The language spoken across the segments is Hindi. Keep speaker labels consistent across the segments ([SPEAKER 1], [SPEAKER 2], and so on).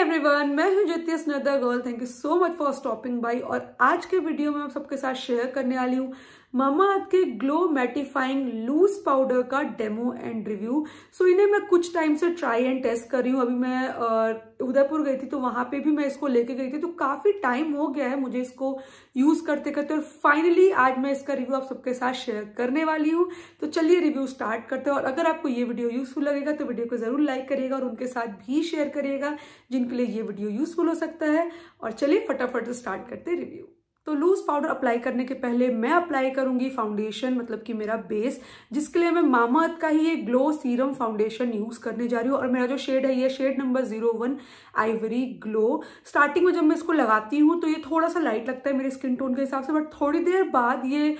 [SPEAKER 1] एवरीवन मैं हूं ज्योति स्नदा girl thank you so much for stopping by और आज के वीडियो में आप सबके साथ शेयर करने वाली हूँ मामा अर्थ के ग्लो मैटिफाइंग लूज पाउडर का डेमो एंड रिव्यू सो इन्हें मैं कुछ टाइम से ट्राई एंड टेस्ट कर रही हूँ अभी मैं उदयपुर गई थी तो वहां पे भी मैं इसको लेके गई थी तो काफी टाइम हो गया है मुझे इसको यूज करते करते और फाइनली आज मैं इसका रिव्यू आप सबके साथ शेयर करने वाली हूँ तो चलिए रिव्यू स्टार्ट करते हैं और अगर आपको ये वीडियो यूजफुल लगेगा तो वीडियो को जरूर लाइक करिएगा और उनके साथ भी शेयर करिएगा जिनके लिए ये वीडियो यूजफुल हो सकता है और चलिए फटाफट स्टार्ट करते रिव्यू तो लूज पाउडर अप्लाई करने के पहले मैं अप्लाई करूंगी फाउंडेशन मतलब कि मेरा बेस जिसके लिए मैं मामा अर्थ का ही ये ग्लो सीरम फाउंडेशन यूज करने जा रही हूँ और मेरा जो शेड है ये shade number zero one ivory glow starting में जब मैं इसको लगाती हूँ तो ये थोड़ा सा लाइट लगता है मेरे स्किन टोन के हिसाब से बट थोड़ी देर बाद ये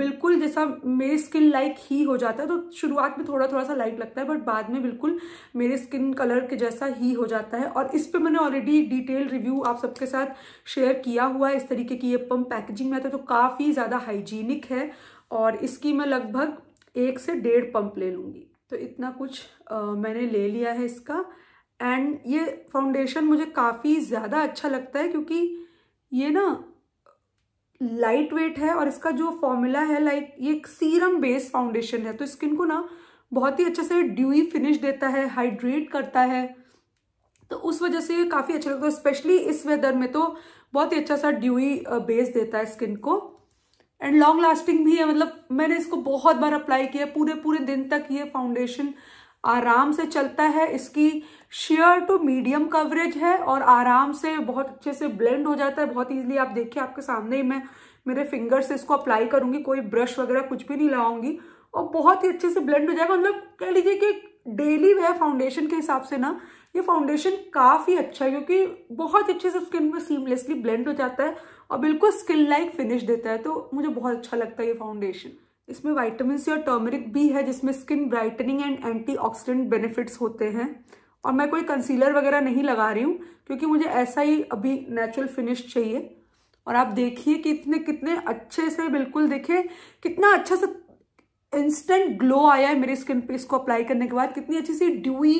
[SPEAKER 1] बिल्कुल जैसा मेरी स्किन लाइक ही हो जाता है तो शुरुआत में थोड़ा थोड़ा सा लाइट लगता है बट बाद में बिल्कुल मेरे स्किन कलर के जैसा ही हो जाता है और इस पर मैंने ऑलरेडी डिटेल रिव्यू आप सबके साथ शेयर किया हुआ है इस तरीके की ये पम्प पैकेजिंग में आता है तो काफ़ी ज़्यादा हाइजीनिक है और इसकी मैं लगभग एक से डेढ़ पम्प ले लूँगी तो इतना कुछ आ, मैंने ले लिया है इसका एंड ये फाउंडेशन मुझे काफ़ी ज़्यादा अच्छा लगता है क्योंकि ये ना लाइट वेट है और इसका जो फॉर्मूला है लाइक ये एक सीरम बेस्ड फाउंडेशन है तो स्किन को ना बहुत ही अच्छे से ड्यूई फिनिश देता है हाइड्रेट करता है तो उस वजह से ये काफ़ी अच्छा लगता है स्पेशली इस वेदर में तो बहुत ही अच्छा सा ड्यूई बेस uh, देता है स्किन को एंड लॉन्ग लास्टिंग भी है मतलब मैंने इसको बहुत बार अप्लाई किया पूरे पूरे दिन तक ये फाउंडेशन आराम से चलता है इसकी शेयर टू मीडियम कवरेज है और आराम से बहुत अच्छे से ब्लेंड हो जाता है बहुत ईजिली आप देखिए आपके सामने ही मैं मेरे फिंगर से इसको अप्लाई करूंगी कोई ब्रश वगैरह कुछ भी नहीं लगाऊंगी और बहुत ही अच्छे से ब्लेंड हो जाएगा मतलब कह लीजिए कि डेली वह फाउंडेशन के हिसाब से ना ये फाउंडेशन काफ़ी अच्छा है क्योंकि बहुत अच्छे से स्किन में सीमलेसली ब्लेंड हो जाता है और बिल्कुल स्किन लाइक फिनिश देता है तो मुझे बहुत अच्छा लगता है ये फाउंडेशन इसमें वाइटामिन सी और टर्मरिक भी है जिसमें skin brightening and antioxidant benefits होते हैं और मैं कोई कंसीलर वगैरह नहीं लगा रही हूँ क्योंकि मुझे ऐसा ही अभी नेचुरल फिनिश चाहिए और आप देखिए कि इतने कितने अच्छे से बिल्कुल देखे कितना अच्छा सा इंस्टेंट ग्लो आया है मेरी स्किन पे इसको अप्लाई करने के बाद कितनी अच्छी सी ड्यूई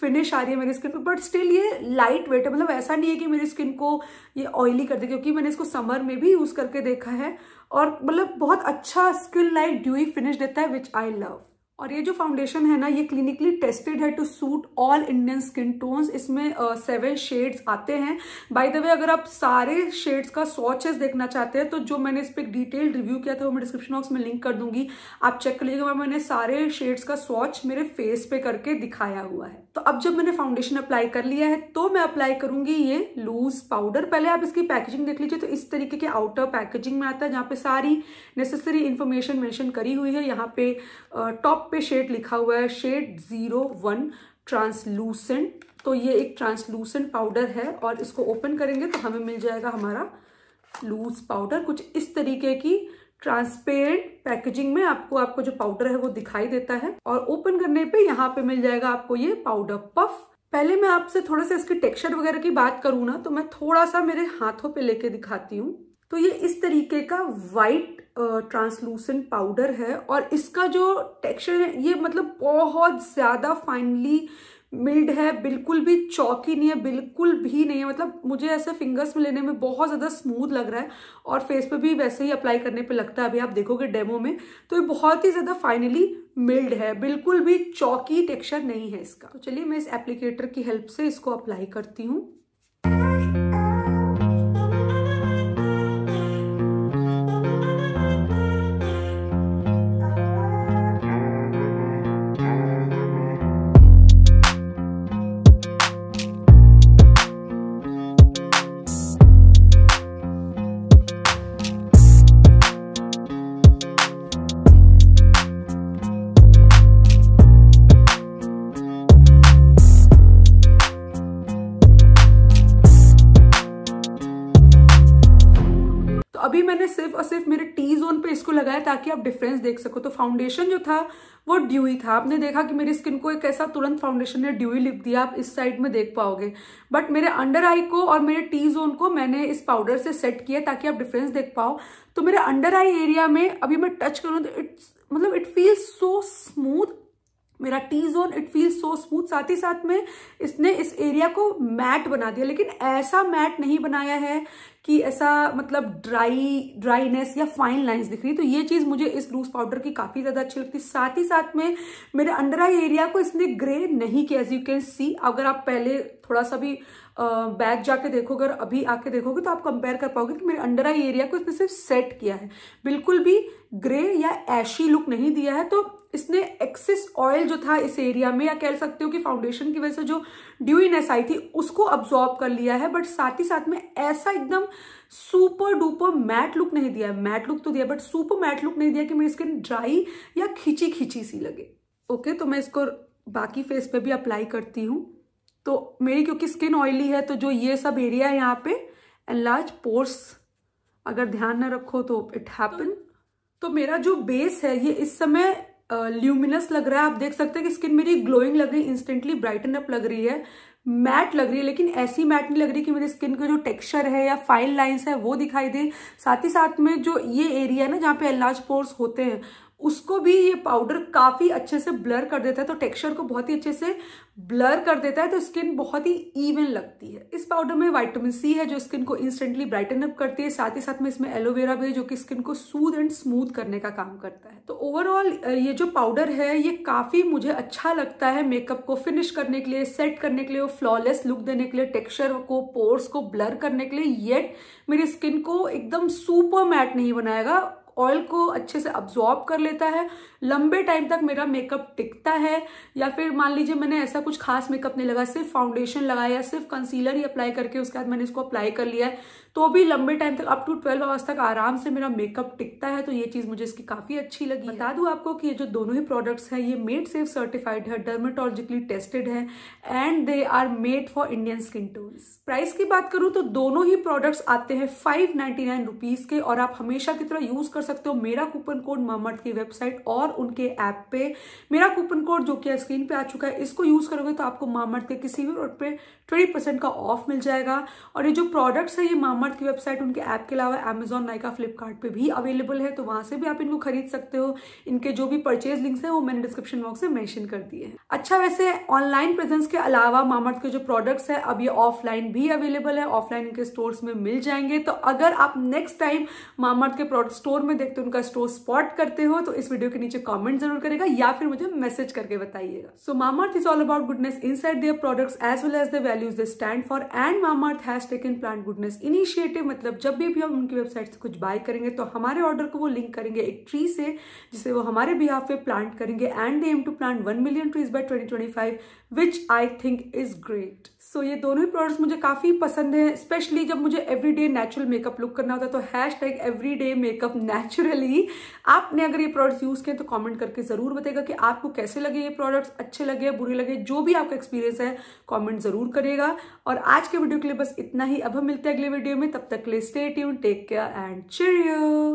[SPEAKER 1] फिनिश आ रही है मेरी स्किन पर बट स्टिल ये लाइट वेट है मतलब ऐसा नहीं है कि मेरी स्किन को ये ऑयली कर दे क्योंकि मैंने इसको समर में भी यूज़ करके देखा है और मतलब बहुत अच्छा स्किन लाइट ड्यूई फिनिश देता है विच आई लव और ये जो फाउंडेशन है ना ये क्लिनिकली टेस्टेड है to suit all Indian skin tones इसमें सेवन uh, शेड्स आते हैं बाय द वे अगर आप सारे शेड्स का स्वाचेस देखना चाहते हैं तो जो मैंने इस पर डिटेल रिव्यू किया था वो मैं डिस्क्रिप्शन बॉक्स में लिंक कर दूंगी आप चेक कर लीजिएगा मैंने सारे शेड्स का स्वॉच मेरे फेस पे करके दिखाया हुआ है तो अब जब मैंने फाउंडेशन अप्लाई कर लिया है तो मैं अप्लाई करूंगी ये लूज पाउडर पहले आप इसकी पैकेजिंग देख लीजिए तो इस तरीके के आउटर पैकेजिंग में आता है जहाँ पे सारी नेसेसरी इन्फॉर्मेशन मैंशन करी हुई है यहाँ पे टॉप पे शेड लिखा हुआ है शेड जीरो वन ट्रांसलूसेंट तो ये एक ट्रांसलूसेंट पाउडर है और इसको ओपन करेंगे तो हमें मिल जाएगा हमारा लूज पाउडर कुछ इस तरीके की ट्रांसपेरेंट पैकेजिंग में आपको आपको जो पाउडर है वो दिखाई देता है और ओपन करने पे यहाँ पे मिल जाएगा आपको ये पाउडर पफ पहले मैं आपसे थोड़ा सा इसके टेक्सचर वगैरह की बात करूँ ना तो मैं थोड़ा सा मेरे हाथों पे लेके दिखाती हूँ तो ये इस तरीके का वाइट ट्रांसलूसेंट पाउडर है और इसका जो टेक्सचर है ये मतलब बहुत ज़्यादा फाइनली मिल्ड है बिल्कुल भी चौकी नहीं है बिल्कुल भी नहीं है मतलब मुझे ऐसे फिंगर्स में लेने में बहुत ज़्यादा स्मूथ लग रहा है और फेस पे भी वैसे ही अप्लाई करने पे लगता है अभी आप देखोगे डेमो में तो ये बहुत ही ज़्यादा फाइनली मिल्ड है बिल्कुल भी चौकी टेक्सचर नहीं है इसका तो चलिए मैं इस एप्लीकेटर की हेल्प से इसको अप्लाई करती हूँ लगाया ताकि आप डिफरेंस देख सको तो फाउंडेशन जो था वो ड्यूई था आपने देखा कि मेरी स्किन को एक ऐसा तुरंत फाउंडेशन ने ड्यूई लिख दिया आप इस साइड में देख पाओगे बट मेरे अंडर आई को और मेरे टी जोन को मैंने इस पाउडर से सेट किया ताकि आप डिफरेंस देख पाओ तो मेरे अंडर आई एरिया में अभी मैं टच करूँ तो इट्स मतलब इट फील्स सो स्मूथ मेरा T zone it feel so smooth साथ ही साथ में इसने इस एरिया को मैट बना दिया लेकिन ऐसा मैट नहीं बनाया है कि ऐसा मतलब ड्राई ड्राइनेस या फाइन लाइंस दिख रही तो ये चीज़ मुझे इस लूज पाउडर की काफ़ी ज़्यादा अच्छी लगती साथ ही साथ में मेरे अंडर आई एरिया को इसने ग्रे नहीं किया एज यू कैन सी अगर आप पहले थोड़ा सा भी बैक जाके देखोगे और अभी आके देखोगे तो आप कंपेयर कर पाओगे कि मेरे अंडर आई एरिया को इसने सिर्फ सेट किया है बिल्कुल भी ग्रे या ऐशी लुक नहीं दिया है तो इसने एक्सेस ऑयल जो था इस एरिया में या कह सकते हो कि फाउंडेशन की वजह से जो ड्यूइनेस आई थी उसको अब्जॉर्ब कर लिया है बट साथ ही साथ में ऐसा एकदम सुपर डुपर मैट लुक नहीं दिया मैट लुक तो दिया बट सुपर मैट लुक नहीं दिया कि मेरी स्किन ड्राई या खींची खींची सी लगे ओके okay, तो मैं इसको बाकी फेस पे भी अप्लाई करती हूँ तो मेरी क्योंकि स्किन ऑयली है तो जो ये सब एरिया है यहाँ पे एंड लार्ज पोर्स अगर ध्यान ना रखो तो इट हैपन तो-, तो मेरा जो बेस है ये इस समय ल्यूमिनस लग रहा है आप देख सकते हैं कि स्किन मेरी ग्लोइंग लग रही है इंस्टेंटली ब्राइटन अप लग रही है मैट लग रही है लेकिन ऐसी मैट नहीं लग रही कि मेरी स्किन का जो टेक्सचर है या फाइन लाइंस है वो दिखाई दे साथ ही साथ में जो ये एरिया है ना जहाँ पे एलाज पोर्स होते हैं उसको भी ये पाउडर काफ़ी अच्छे से ब्लर कर देता है तो टेक्सचर को बहुत ही अच्छे से ब्लर कर देता है तो स्किन बहुत ही इवन लगती है इस पाउडर में वाइटामिन सी है जो स्किन को इंस्टेंटली ब्राइटन अप करती है साथ ही साथ में इसमें एलोवेरा भी है जो कि स्किन को सूद एंड स्मूथ करने का काम करता है तो ओवरऑल ये जो पाउडर है ये काफ़ी मुझे अच्छा लगता है मेकअप को फिनिश करने के लिए सेट करने के लिए और फ्लॉलेस लुक देने के लिए टेक्स्चर को पोर्स को ब्लर करने के लिए येट मेरी स्किन को एकदम सुपर मैट नहीं बनाएगा ऑयल को अच्छे से अब्जॉर्ब कर लेता है लंबे टाइम तक मेरा मेकअप टिकता है या फिर मान लीजिए मैंने ऐसा कुछ खास मेकअप नहीं लगा सिर्फ फाउंडेशन लगाया सिर्फ कंसीलर ही अप्लाई करके उसके बाद मैंने इसको अप्लाई कर लिया है तो भी लंबे टाइम तक अप टू ट्वेल्व आवर्स तक आराम से मेरा मेकअप टिकता है तो ये चीज़ मुझे इसकी काफ़ी अच्छी लगी बता दूँ आपको कि ये जो दोनों ही प्रोडक्ट्स हैं ये मेड सेफ सर्टिफाइड है डर्मेटोलॉजिकली टेस्टेड है and they are made for Indian skin tones price की बात करूँ तो दोनों ही प्रोडक्ट्स आते हैं फाइव नाइन्टी के और आप हमेशा की तरह यूज़ कर सकते हो मेरा कूपन कोड मामार्थ की वेबसाइट और उनके ऐप पे मेरा कूपन कोड जो कि स्क्रीन पे आ चुका है इसको यूज करोगे तो आपको मामार्थ के किसी भी प्रोडक्ट पे ट्वेंटी परसेंट का ऑफ मिल जाएगा और ये जो प्रोडक्ट्स है ये मामार्थ की वेबसाइट उनके ऐप के अलावा अमेजोन नाइका फ्लिपकार्ट भी अवेलेबल है तो वहां से भी आप इनको खरीद सकते हो इनके जो भी परचेज लिंक्स है वो मैंने डिस्क्रिप्शन बॉक्स में मैंशन कर दिए हैं अच्छा वैसे ऑनलाइन प्रेजेंस के अलावा मामार्थ के जो प्रोडक्ट्स है अब ये ऑफलाइन भी अवेलेबल है ऑफलाइन इनके स्टोर्स में मिल जाएंगे तो अगर आप नेक्स्ट टाइम मामार्थ के प्रोडक्ट स्टोर में देखते उनका स्टोर स्पॉट करते हो तो इस वीडियो के नीचे कमेंट जरूर करेगा या फिर मुझे मैसेज करके बताइएगा so Mamaearth is all about goodness inside their product as well as the values the stand for and Mamaearth has taken plant goodness initiative मतलब जब भी, भी हम उनकी वेबसाइट से कुछ बाय करेंगे तो हमारे ऑर्डर को वो लिंक करेंगे एक ट्री से जिसे वो हमारे बिहाफ पे प्लांट करेंगे and they aim to plant one million trees by twenty twenty five which I think is great so ये दोनों ही प्रोडक्ट्स मुझे काफी पसंद है स्पेशली जब मुझे एवरीडे नेचुरल मेकअप लुक करना होता है तो hashtag every makeup natural naturally आपने अगर ये प्रोडक्ट्स यूज़ किए तो कमेंट करके ज़रूर बताएगा कि आपको कैसे लगे ये प्रोडक्ट्स अच्छे लगे बुरे लगे जो भी आपका एक्सपीरियंस है कमेंट ज़रूर करिएगा और आज के वीडियो के लिए बस इतना ही अब हम मिलते हैं अगले वीडियो में तब तक ले stay tune take care and चिरियो